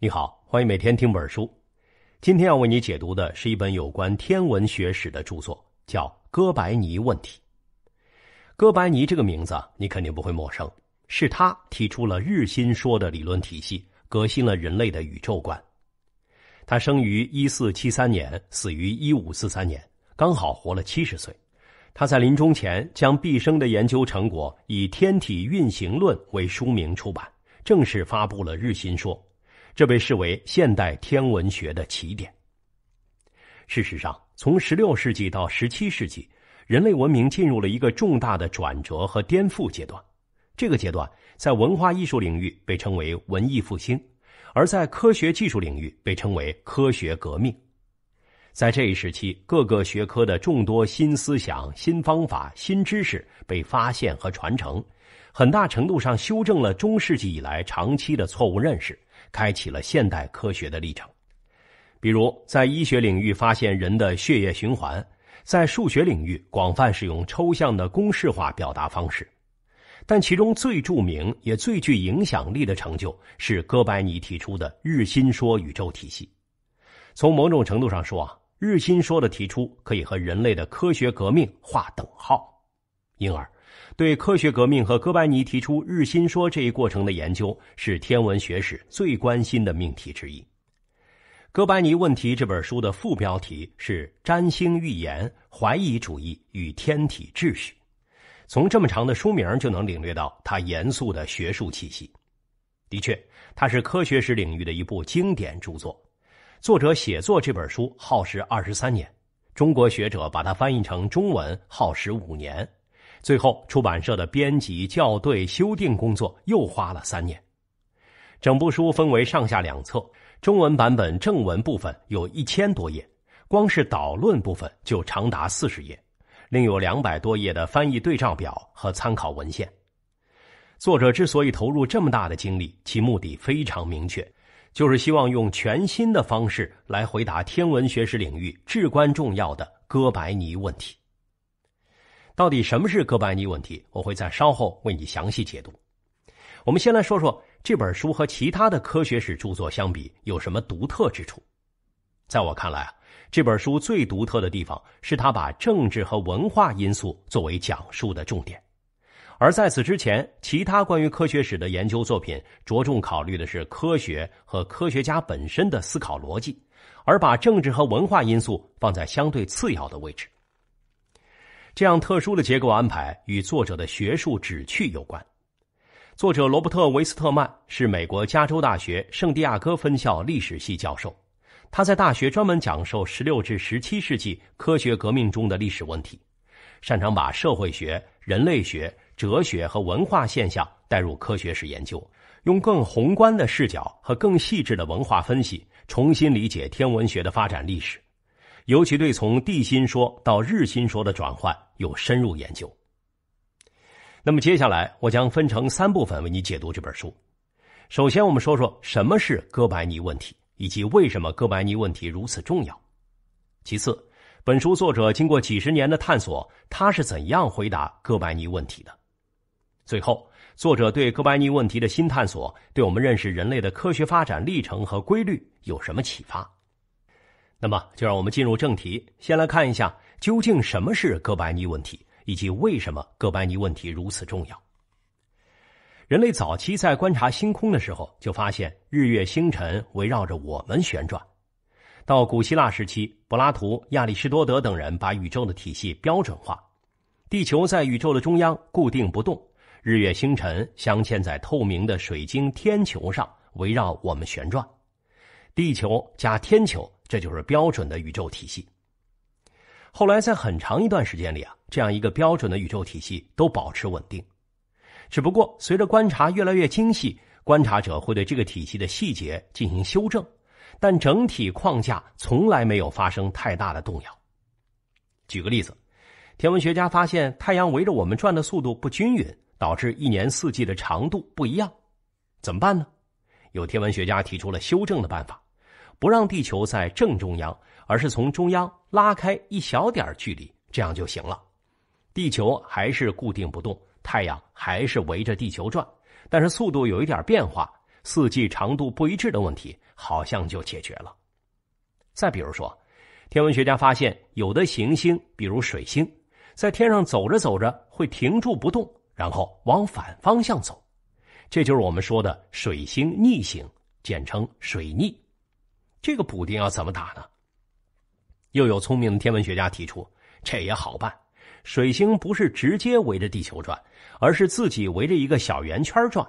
你好，欢迎每天听本书。今天要为你解读的是一本有关天文学史的著作，叫《哥白尼问题》。哥白尼这个名字你肯定不会陌生，是他提出了日心说的理论体系，革新了人类的宇宙观。他生于一四七三年，死于一五四三年，刚好活了七十岁。他在临终前将毕生的研究成果以《天体运行论》为书名出版，正式发布了日心说。这被视为现代天文学的起点。事实上，从16世纪到17世纪，人类文明进入了一个重大的转折和颠覆阶段。这个阶段在文化艺术领域被称为文艺复兴，而在科学技术领域被称为科学革命。在这一时期，各个学科的众多新思想、新方法、新知识被发现和传承，很大程度上修正了中世纪以来长期的错误认识。开启了现代科学的历程，比如在医学领域发现人的血液循环，在数学领域广泛使用抽象的公式化表达方式。但其中最著名也最具影响力的成就是哥白尼提出的日心说宇宙体系。从某种程度上说啊，日心说的提出可以和人类的科学革命划等号，因而。对科学革命和哥白尼提出日心说这一过程的研究，是天文学史最关心的命题之一。《哥白尼问题》这本书的副标题是“占星预言、怀疑主义与天体秩序”。从这么长的书名就能领略到它严肃的学术气息。的确，它是科学史领域的一部经典著作。作者写作这本书耗时二十三年，中国学者把它翻译成中文耗时五年。最后，出版社的编辑校对、修订工作又花了三年。整部书分为上下两册，中文版本正文部分有一千多页，光是导论部分就长达四十页，另有两百多页的翻译对照表和参考文献。作者之所以投入这么大的精力，其目的非常明确，就是希望用全新的方式来回答天文学史领域至关重要的哥白尼问题。到底什么是哥白尼问题？我会在稍后为你详细解读。我们先来说说这本书和其他的科学史著作相比有什么独特之处。在我看来，这本书最独特的地方是他把政治和文化因素作为讲述的重点，而在此之前，其他关于科学史的研究作品着重考虑的是科学和科学家本身的思考逻辑，而把政治和文化因素放在相对次要的位置。这样特殊的结构安排与作者的学术旨趣有关。作者罗伯特·维斯特曼是美国加州大学圣地亚哥分校历史系教授，他在大学专门讲授16至17世纪科学革命中的历史问题，擅长把社会学、人类学、哲学和文化现象带入科学史研究，用更宏观的视角和更细致的文化分析，重新理解天文学的发展历史。尤其对从地心说到日心说的转换有深入研究。那么接下来，我将分成三部分为你解读这本书。首先，我们说说什么是哥白尼问题，以及为什么哥白尼问题如此重要。其次，本书作者经过几十年的探索，他是怎样回答哥白尼问题的？最后，作者对哥白尼问题的新探索，对我们认识人类的科学发展历程和规律有什么启发？那么，就让我们进入正题，先来看一下究竟什么是哥白尼问题，以及为什么哥白尼问题如此重要。人类早期在观察星空的时候，就发现日月星辰围绕着我们旋转。到古希腊时期，柏拉图、亚里士多德等人把宇宙的体系标准化，地球在宇宙的中央固定不动，日月星辰镶嵌在透明的水晶天球上，围绕我们旋转，地球加天球。这就是标准的宇宙体系。后来，在很长一段时间里啊，这样一个标准的宇宙体系都保持稳定。只不过，随着观察越来越精细，观察者会对这个体系的细节进行修正，但整体框架从来没有发生太大的动摇。举个例子，天文学家发现太阳围着我们转的速度不均匀，导致一年四季的长度不一样。怎么办呢？有天文学家提出了修正的办法。不让地球在正中央，而是从中央拉开一小点距离，这样就行了。地球还是固定不动，太阳还是围着地球转，但是速度有一点变化，四季长度不一致的问题好像就解决了。再比如说，天文学家发现有的行星，比如水星，在天上走着走着会停住不动，然后往反方向走，这就是我们说的水星逆行，简称水逆。这个补丁要怎么打呢？又有聪明的天文学家提出，这也好办。水星不是直接围着地球转，而是自己围着一个小圆圈转，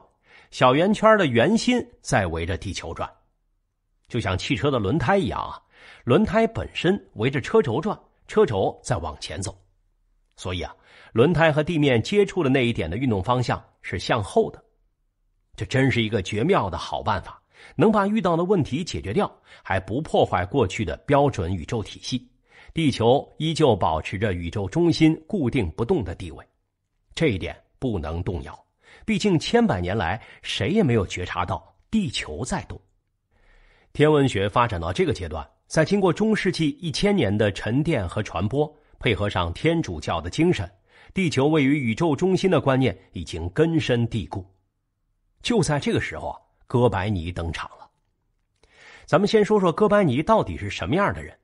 小圆圈的圆心在围着地球转，就像汽车的轮胎一样，啊，轮胎本身围着车轴转，车轴在往前走，所以啊，轮胎和地面接触的那一点的运动方向是向后的。这真是一个绝妙的好办法。能把遇到的问题解决掉，还不破坏过去的标准宇宙体系，地球依旧保持着宇宙中心固定不动的地位，这一点不能动摇。毕竟千百年来，谁也没有觉察到地球在动。天文学发展到这个阶段，在经过中世纪一千年的沉淀和传播，配合上天主教的精神，地球位于宇宙中心的观念已经根深蒂固。就在这个时候啊。哥白尼登场了。咱们先说说哥白尼到底是什么样的人。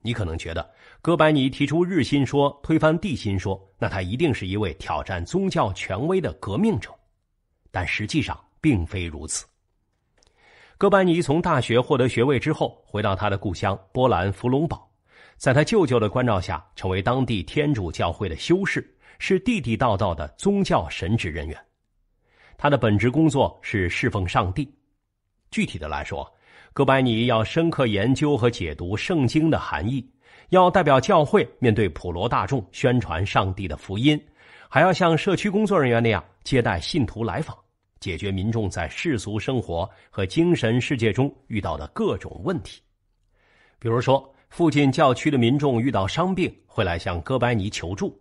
你可能觉得，哥白尼提出日心说，推翻地心说，那他一定是一位挑战宗教权威的革命者。但实际上，并非如此。哥白尼从大学获得学位之后，回到他的故乡波兰弗龙堡，在他舅舅的关照下，成为当地天主教会的修士，是地地道道的宗教神职人员。他的本职工作是侍奉上帝。具体的来说，哥白尼要深刻研究和解读圣经的含义，要代表教会面对普罗大众宣传上帝的福音，还要像社区工作人员那样接待信徒来访，解决民众在世俗生活和精神世界中遇到的各种问题。比如说，附近教区的民众遇到伤病，会来向哥白尼求助。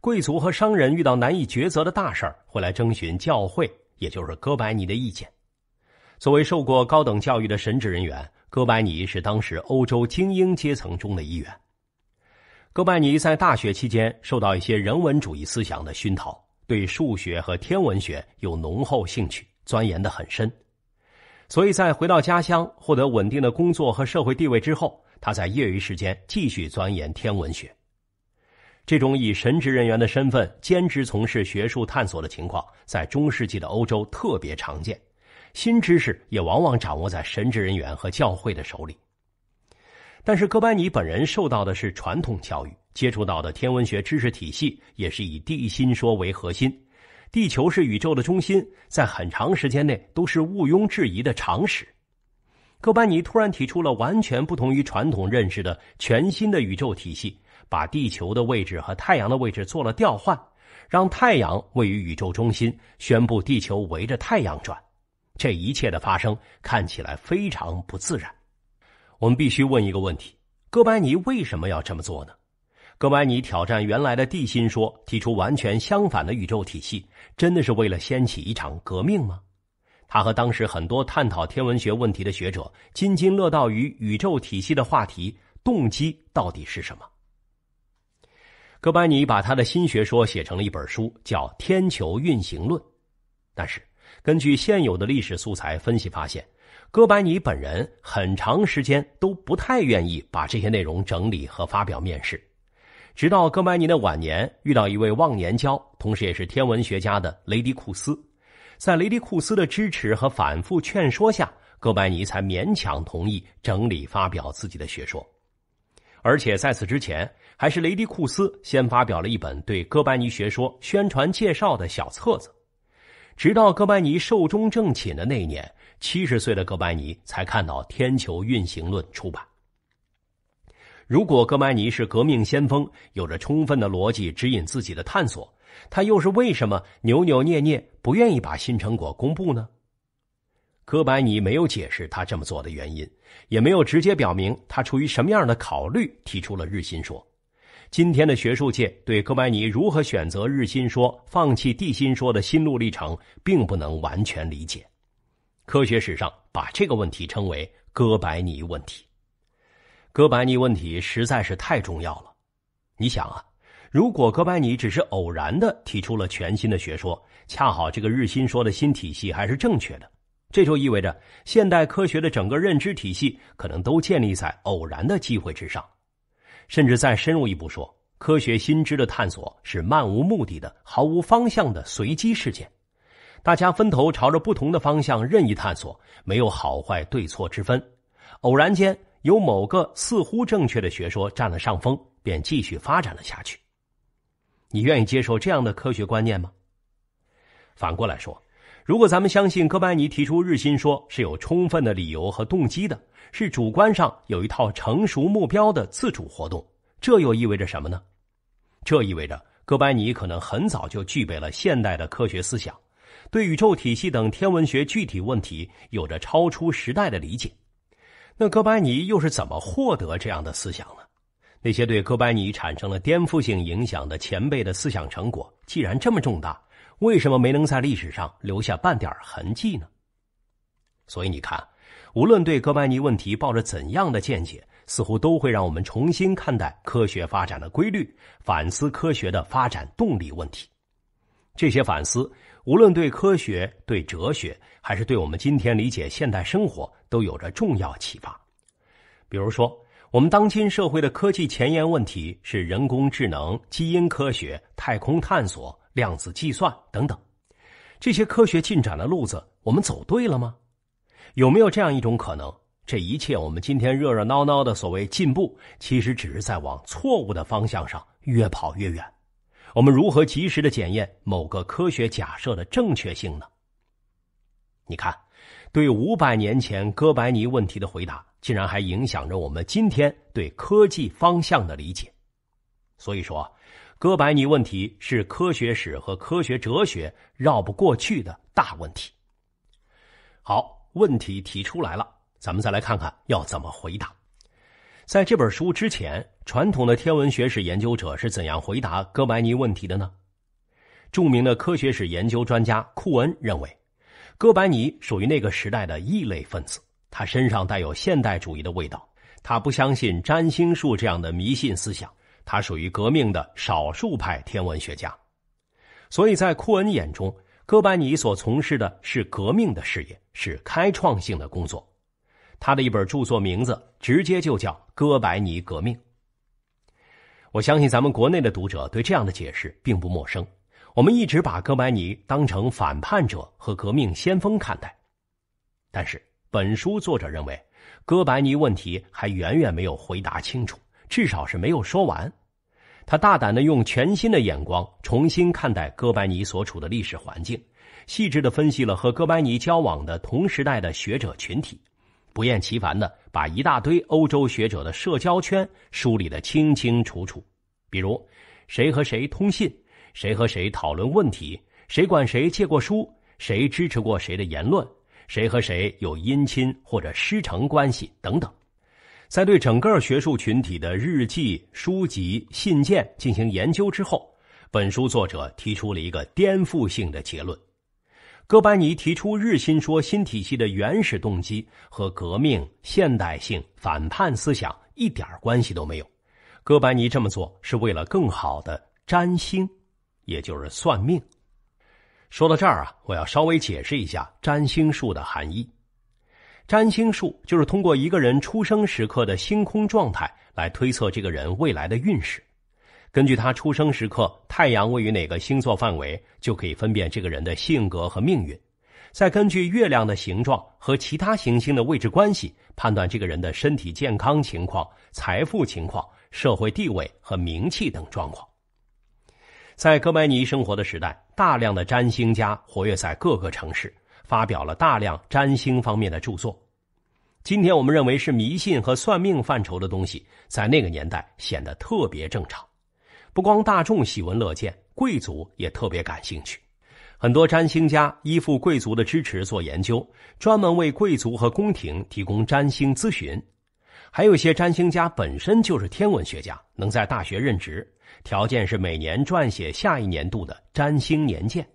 贵族和商人遇到难以抉择的大事儿，会来征询教会，也就是哥白尼的意见。作为受过高等教育的神职人员，哥白尼是当时欧洲精英阶层中的一员。哥白尼在大学期间受到一些人文主义思想的熏陶，对数学和天文学有浓厚兴趣，钻研的很深。所以在回到家乡获得稳定的工作和社会地位之后，他在业余时间继续钻研天文学。这种以神职人员的身份兼职从事学术探索的情况，在中世纪的欧洲特别常见。新知识也往往掌握在神职人员和教会的手里。但是，哥白尼本人受到的是传统教育，接触到的天文学知识体系也是以地心说为核心，地球是宇宙的中心，在很长时间内都是毋庸置疑的常识。哥白尼突然提出了完全不同于传统认识的全新的宇宙体系。把地球的位置和太阳的位置做了调换，让太阳位于宇宙中心，宣布地球围着太阳转。这一切的发生看起来非常不自然。我们必须问一个问题：哥白尼为什么要这么做呢？哥白尼挑战原来的地心说，提出完全相反的宇宙体系，真的是为了掀起一场革命吗？他和当时很多探讨天文学问题的学者津津乐道于宇宙体系的话题，动机到底是什么？哥白尼把他的新学说写成了一本书，叫《天球运行论》。但是，根据现有的历史素材分析发现，哥白尼本人很长时间都不太愿意把这些内容整理和发表面世。直到哥白尼的晚年，遇到一位忘年交，同时也是天文学家的雷迪库斯，在雷迪库斯的支持和反复劝说下，哥白尼才勉强同意整理发表自己的学说。而且在此之前。还是雷迪库斯先发表了一本对哥白尼学说宣传介绍的小册子。直到哥白尼寿终正寝的那年，七十岁的哥白尼才看到《天球运行论》出版。如果哥白尼是革命先锋，有着充分的逻辑指引自己的探索，他又是为什么扭扭捏捏不愿意把新成果公布呢？哥白尼没有解释他这么做的原因，也没有直接表明他出于什么样的考虑提出了日心说。今天的学术界对哥白尼如何选择日心说、放弃地心说的心路历程，并不能完全理解。科学史上把这个问题称为“哥白尼问题”。哥白尼问题实在是太重要了。你想啊，如果哥白尼只是偶然的提出了全新的学说，恰好这个日心说的新体系还是正确的，这就意味着现代科学的整个认知体系可能都建立在偶然的机会之上。甚至再深入一步说，科学新知的探索是漫无目的的、毫无方向的随机事件。大家分头朝着不同的方向任意探索，没有好坏对错之分。偶然间有某个似乎正确的学说占了上风，便继续发展了下去。你愿意接受这样的科学观念吗？反过来说。如果咱们相信哥白尼提出日心说是有充分的理由和动机的，是主观上有一套成熟目标的自主活动，这又意味着什么呢？这意味着哥白尼可能很早就具备了现代的科学思想，对宇宙体系等天文学具体问题有着超出时代的理解。那哥白尼又是怎么获得这样的思想呢？那些对哥白尼产生了颠覆性影响的前辈的思想成果，既然这么重大。为什么没能在历史上留下半点痕迹呢？所以你看，无论对哥白尼问题抱着怎样的见解，似乎都会让我们重新看待科学发展的规律，反思科学的发展动力问题。这些反思，无论对科学、对哲学，还是对我们今天理解现代生活，都有着重要启发。比如说，我们当今社会的科技前沿问题是人工智能、基因科学、太空探索。量子计算等等，这些科学进展的路子，我们走对了吗？有没有这样一种可能，这一切我们今天热热闹闹的所谓进步，其实只是在往错误的方向上越跑越远？我们如何及时的检验某个科学假设的正确性呢？你看，对五百年前哥白尼问题的回答，竟然还影响着我们今天对科技方向的理解。所以说。哥白尼问题是科学史和科学哲学绕不过去的大问题。好，问题提出来了，咱们再来看看要怎么回答。在这本书之前，传统的天文学史研究者是怎样回答哥白尼问题的呢？著名的科学史研究专家库恩认为，哥白尼属于那个时代的异类分子，他身上带有现代主义的味道，他不相信占星术这样的迷信思想。他属于革命的少数派天文学家，所以在库恩眼中，哥白尼所从事的是革命的事业，是开创性的工作。他的一本著作名字直接就叫《哥白尼革命》。我相信咱们国内的读者对这样的解释并不陌生。我们一直把哥白尼当成反叛者和革命先锋看待，但是本书作者认为，哥白尼问题还远远没有回答清楚，至少是没有说完。他大胆的用全新的眼光重新看待哥白尼所处的历史环境，细致的分析了和哥白尼交往的同时代的学者群体，不厌其烦的把一大堆欧洲学者的社交圈梳理的清清楚楚。比如，谁和谁通信，谁和谁讨论问题，谁管谁借过书，谁支持过谁的言论，谁和谁有姻亲或者师承关系等等。在对整个学术群体的日记、书籍、信件进行研究之后，本书作者提出了一个颠覆性的结论：哥白尼提出日心说新体系的原始动机和革命、现代性、反叛思想一点关系都没有。哥白尼这么做是为了更好的占星，也就是算命。说到这儿啊，我要稍微解释一下占星术的含义。占星术就是通过一个人出生时刻的星空状态来推测这个人未来的运势。根据他出生时刻太阳位于哪个星座范围，就可以分辨这个人的性格和命运。再根据月亮的形状和其他行星的位置关系，判断这个人的身体健康情况、财富情况、社会地位和名气等状况。在哥白尼生活的时代，大量的占星家活跃在各个城市。发表了大量占星方面的著作。今天我们认为是迷信和算命范畴的东西，在那个年代显得特别正常。不光大众喜闻乐见，贵族也特别感兴趣。很多占星家依附贵族的支持做研究，专门为贵族和宫廷提供占星咨询。还有些占星家本身就是天文学家，能在大学任职，条件是每年撰写下一年度的占星年鉴。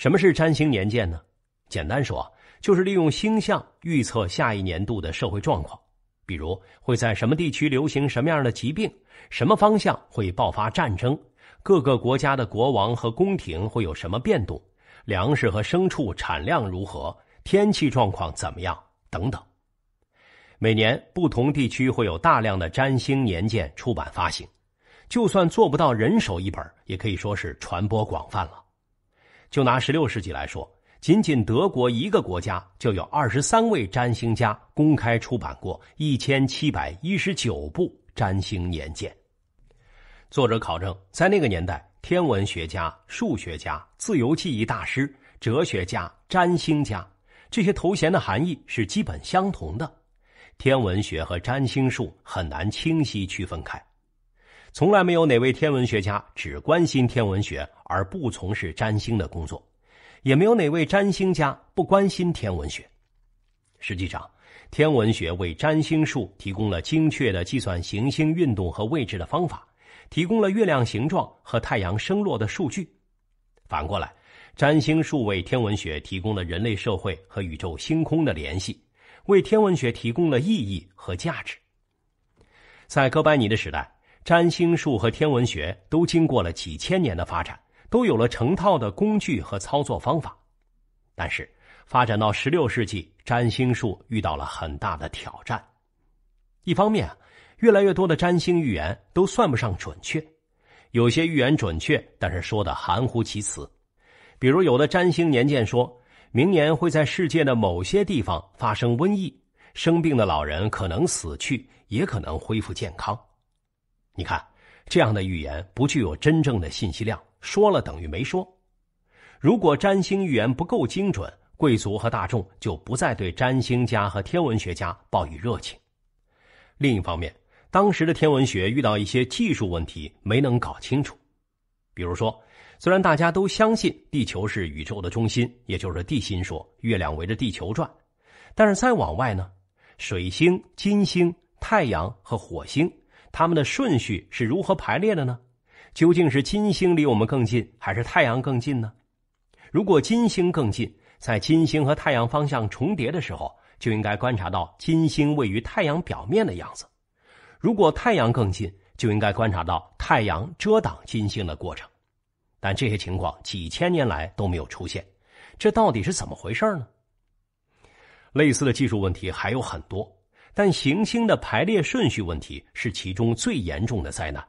什么是占星年鉴呢？简单说，就是利用星象预测下一年度的社会状况，比如会在什么地区流行什么样的疾病，什么方向会爆发战争，各个国家的国王和宫廷会有什么变动，粮食和牲畜产量如何，天气状况怎么样等等。每年不同地区会有大量的占星年鉴出版发行，就算做不到人手一本，也可以说是传播广泛了。就拿十六世纪来说，仅仅德国一个国家就有二十三位占星家公开出版过一千七百一十九部占星年鉴。作者考证，在那个年代，天文学家、数学家、自由记忆大师、哲学家、占星家这些头衔的含义是基本相同的，天文学和占星术很难清晰区分开。从来没有哪位天文学家只关心天文学而不从事占星的工作，也没有哪位占星家不关心天文学。实际上，天文学为占星术提供了精确的计算行星运动和位置的方法，提供了月亮形状和太阳升落的数据。反过来，占星术为天文学提供了人类社会和宇宙星空的联系，为天文学提供了意义和价值。在哥白尼的时代。占星术和天文学都经过了几千年的发展，都有了成套的工具和操作方法。但是，发展到十六世纪，占星术遇到了很大的挑战。一方面，越来越多的占星预言都算不上准确；有些预言准确，但是说的含糊其辞。比如，有的占星年鉴说明年会在世界的某些地方发生瘟疫，生病的老人可能死去，也可能恢复健康。你看，这样的预言不具有真正的信息量，说了等于没说。如果占星预言不够精准，贵族和大众就不再对占星家和天文学家抱以热情。另一方面，当时的天文学遇到一些技术问题，没能搞清楚。比如说，虽然大家都相信地球是宇宙的中心，也就是地心说，月亮围着地球转，但是再往外呢，水星、金星、太阳和火星。它们的顺序是如何排列的呢？究竟是金星离我们更近，还是太阳更近呢？如果金星更近，在金星和太阳方向重叠的时候，就应该观察到金星位于太阳表面的样子；如果太阳更近，就应该观察到太阳遮挡金星的过程。但这些情况几千年来都没有出现，这到底是怎么回事呢？类似的技术问题还有很多。但行星的排列顺序问题是其中最严重的灾难。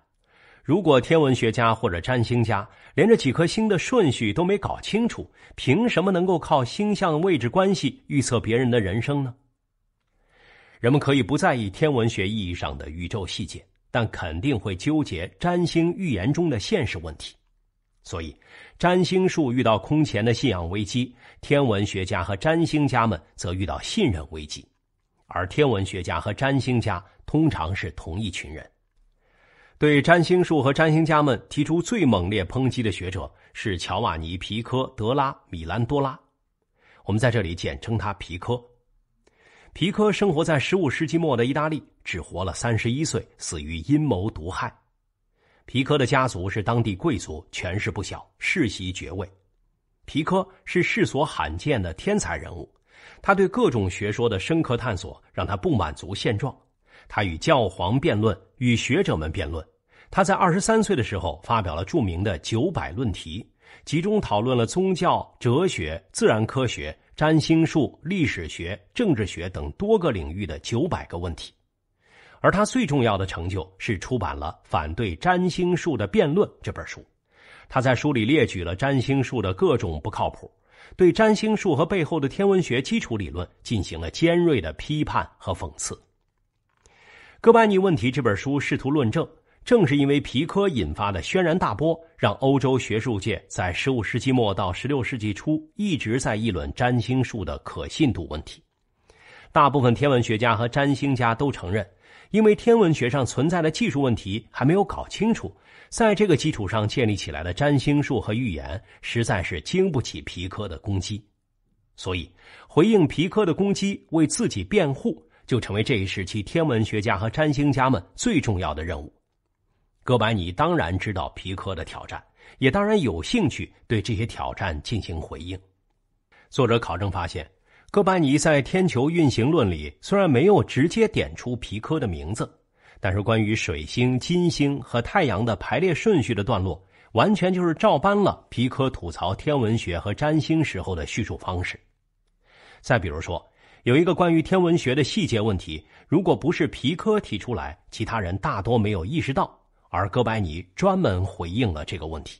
如果天文学家或者占星家连着几颗星的顺序都没搞清楚，凭什么能够靠星象位置关系预测别人的人生呢？人们可以不在意天文学意义上的宇宙细节，但肯定会纠结占星预言中的现实问题。所以，占星术遇到空前的信仰危机，天文学家和占星家们则遇到信任危机。而天文学家和占星家通常是同一群人。对占星术和占星家们提出最猛烈抨击的学者是乔瓦尼·皮科·德拉米兰多拉，我们在这里简称他皮科。皮科生活在15世纪末的意大利，只活了31岁，死于阴谋毒害。皮科的家族是当地贵族，权势不小，世袭爵位。皮科是世所罕见的天才人物。他对各种学说的深刻探索，让他不满足现状。他与教皇辩论，与学者们辩论。他在二十三岁的时候发表了著名的《九百论题》，集中讨论了宗教、哲学、自然科学、占星术、历史学、政治学等多个领域的九百个问题。而他最重要的成就是出版了《反对占星术的辩论》这本书。他在书里列举了占星术的各种不靠谱。对占星术和背后的天文学基础理论进行了尖锐的批判和讽刺。哥白尼问题这本书试图论证，正是因为皮科引发的轩然大波，让欧洲学术界在十五世纪末到十六世纪初一直在议论占星术的可信度问题。大部分天文学家和占星家都承认，因为天文学上存在的技术问题还没有搞清楚。在这个基础上建立起来的占星术和预言，实在是经不起皮科的攻击。所以，回应皮科的攻击，为自己辩护，就成为这一时期天文学家和占星家们最重要的任务。哥白尼当然知道皮科的挑战，也当然有兴趣对这些挑战进行回应。作者考证发现，哥白尼在《天球运行论》里虽然没有直接点出皮科的名字。但是，关于水星、金星和太阳的排列顺序的段落，完全就是照搬了皮科吐槽天文学和占星时候的叙述方式。再比如说，有一个关于天文学的细节问题，如果不是皮科提出来，其他人大多没有意识到，而哥白尼专门回应了这个问题。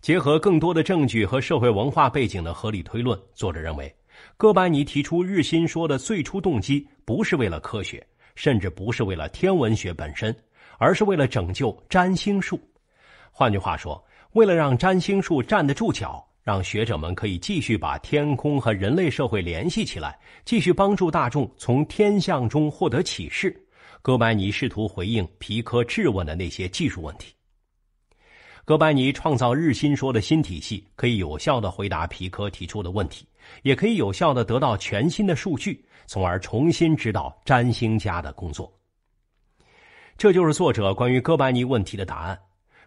结合更多的证据和社会文化背景的合理推论，作者认为，哥白尼提出日心说的最初动机不是为了科学。甚至不是为了天文学本身，而是为了拯救占星术。换句话说，为了让占星术站得住脚，让学者们可以继续把天空和人类社会联系起来，继续帮助大众从天象中获得启示，哥白尼试图回应皮科质问的那些技术问题。哥白尼创造日心说的新体系，可以有效的回答皮科提出的问题，也可以有效的得到全新的数据，从而重新指导占星家的工作。这就是作者关于哥白尼问题的答案。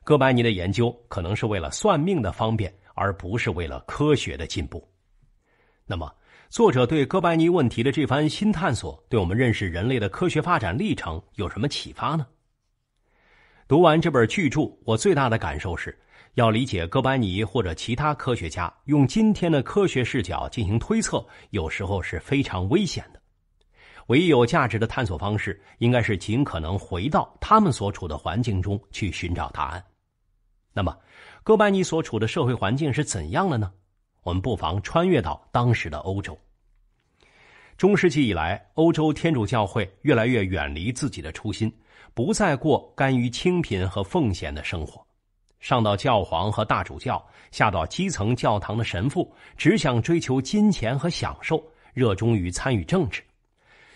哥白尼的研究可能是为了算命的方便，而不是为了科学的进步。那么，作者对哥白尼问题的这番新探索，对我们认识人类的科学发展历程有什么启发呢？读完这本巨著，我最大的感受是要理解哥白尼或者其他科学家用今天的科学视角进行推测，有时候是非常危险的。唯一有价值的探索方式，应该是尽可能回到他们所处的环境中去寻找答案。那么，哥白尼所处的社会环境是怎样的呢？我们不妨穿越到当时的欧洲。中世纪以来，欧洲天主教会越来越远离自己的初心，不再过甘于清贫和奉献的生活。上到教皇和大主教，下到基层教堂的神父，只想追求金钱和享受，热衷于参与政治。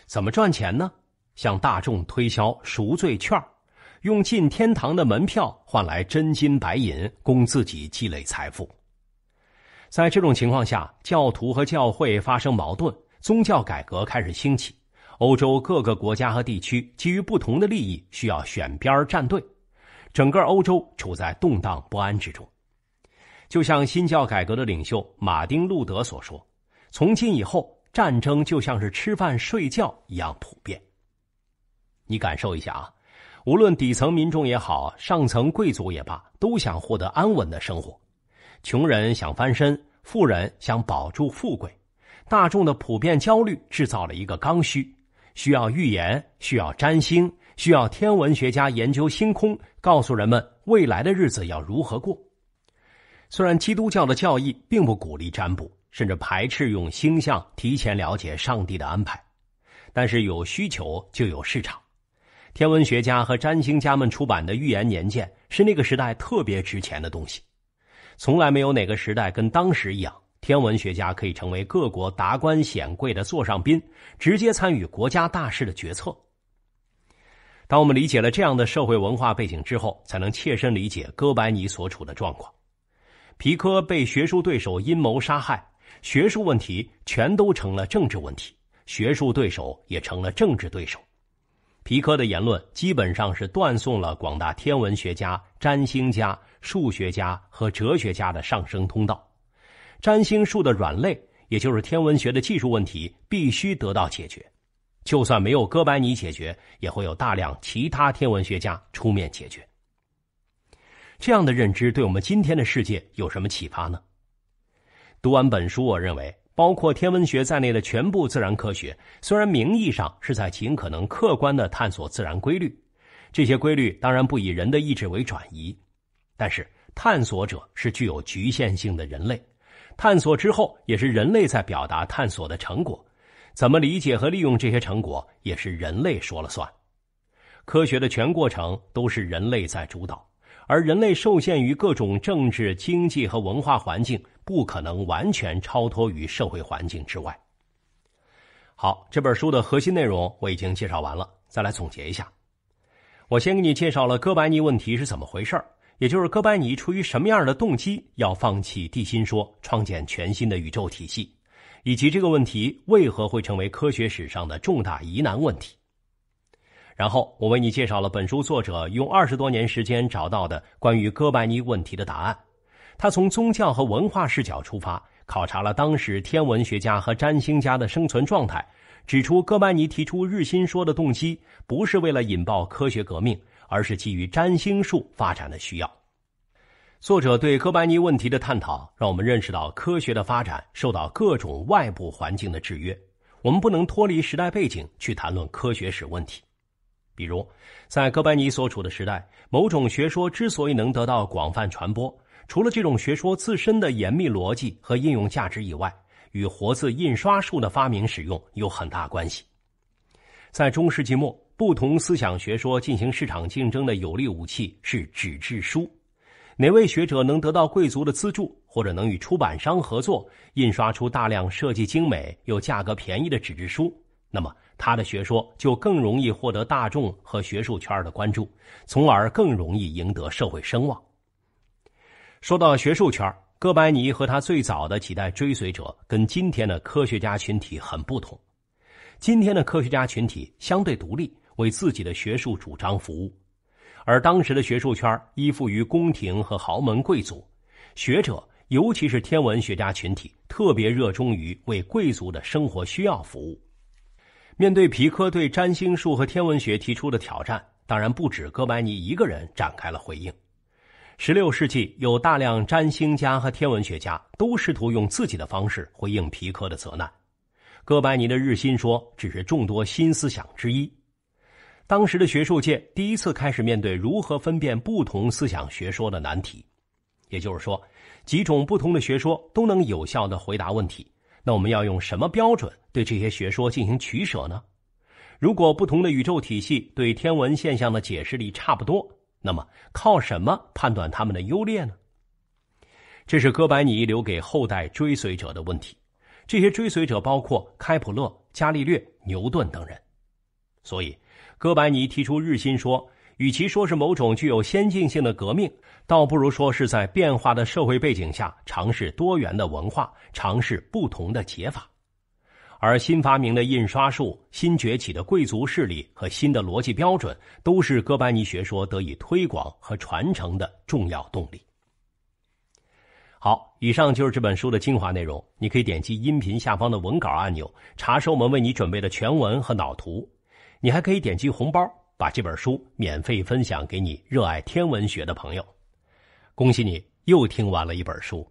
怎么赚钱呢？向大众推销赎罪券，用进天堂的门票换来真金白银，供自己积累财富。在这种情况下，教徒和教会发生矛盾。宗教改革开始兴起，欧洲各个国家和地区基于不同的利益需要选边站队，整个欧洲处在动荡不安之中。就像新教改革的领袖马丁·路德所说：“从今以后，战争就像是吃饭睡觉一样普遍。”你感受一下啊，无论底层民众也好，上层贵族也罢，都想获得安稳的生活。穷人想翻身，富人想保住富贵。大众的普遍焦虑制造了一个刚需，需要预言，需要占星，需要天文学家研究星空，告诉人们未来的日子要如何过。虽然基督教的教义并不鼓励占卜，甚至排斥用星象提前了解上帝的安排，但是有需求就有市场。天文学家和占星家们出版的预言年鉴是那个时代特别值钱的东西，从来没有哪个时代跟当时一样。天文学家可以成为各国达官显贵的座上宾，直接参与国家大事的决策。当我们理解了这样的社会文化背景之后，才能切身理解哥白尼所处的状况。皮科被学术对手阴谋杀害，学术问题全都成了政治问题，学术对手也成了政治对手。皮科的言论基本上是断送了广大天文学家、占星家、数学家和哲学家的上升通道。占星术的软肋，也就是天文学的技术问题，必须得到解决。就算没有哥白尼解决，也会有大量其他天文学家出面解决。这样的认知，对我们今天的世界有什么启发呢？读完本书，我认为，包括天文学在内的全部自然科学，虽然名义上是在尽可能客观的探索自然规律，这些规律当然不以人的意志为转移，但是探索者是具有局限性的人类。探索之后，也是人类在表达探索的成果，怎么理解和利用这些成果，也是人类说了算。科学的全过程都是人类在主导，而人类受限于各种政治、经济和文化环境，不可能完全超脱于社会环境之外。好，这本书的核心内容我已经介绍完了，再来总结一下。我先给你介绍了哥白尼问题是怎么回事儿。也就是哥白尼出于什么样的动机要放弃地心说，创建全新的宇宙体系，以及这个问题为何会成为科学史上的重大疑难问题？然后，我为你介绍了本书作者用二十多年时间找到的关于哥白尼问题的答案。他从宗教和文化视角出发，考察了当时天文学家和占星家的生存状态，指出哥白尼提出日心说的动机不是为了引爆科学革命。而是基于占星术发展的需要。作者对哥白尼问题的探讨，让我们认识到科学的发展受到各种外部环境的制约。我们不能脱离时代背景去谈论科学史问题。比如，在哥白尼所处的时代，某种学说之所以能得到广泛传播，除了这种学说自身的严密逻辑和应用价值以外，与活字印刷术的发明使用有很大关系。在中世纪末。不同思想学说进行市场竞争的有力武器是纸质书。哪位学者能得到贵族的资助，或者能与出版商合作印刷出大量设计精美又价格便宜的纸质书，那么他的学说就更容易获得大众和学术圈的关注，从而更容易赢得社会声望。说到学术圈，哥白尼和他最早的几代追随者跟今天的科学家群体很不同。今天的科学家群体相对独立。为自己的学术主张服务，而当时的学术圈依附于宫廷和豪门贵族，学者尤其是天文学家群体特别热衷于为贵族的生活需要服务。面对皮科对占星术和天文学提出的挑战，当然不止哥白尼一个人展开了回应。16世纪有大量占星家和天文学家都试图用自己的方式回应皮科的责难。哥白尼的日心说只是众多新思想之一。当时的学术界第一次开始面对如何分辨不同思想学说的难题，也就是说，几种不同的学说都能有效的回答问题，那我们要用什么标准对这些学说进行取舍呢？如果不同的宇宙体系对天文现象的解释力差不多，那么靠什么判断他们的优劣呢？这是哥白尼留给后代追随者的问题，这些追随者包括开普勒、伽利略、牛顿等人，所以。哥白尼提出日心说，与其说是某种具有先进性的革命，倒不如说是在变化的社会背景下尝试多元的文化，尝试不同的解法。而新发明的印刷术、新崛起的贵族势力和新的逻辑标准，都是哥白尼学说得以推广和传承的重要动力。好，以上就是这本书的精华内容。你可以点击音频下方的文稿按钮，查收我们为你准备的全文和脑图。你还可以点击红包，把这本书免费分享给你热爱天文学的朋友。恭喜你，又听完了一本书。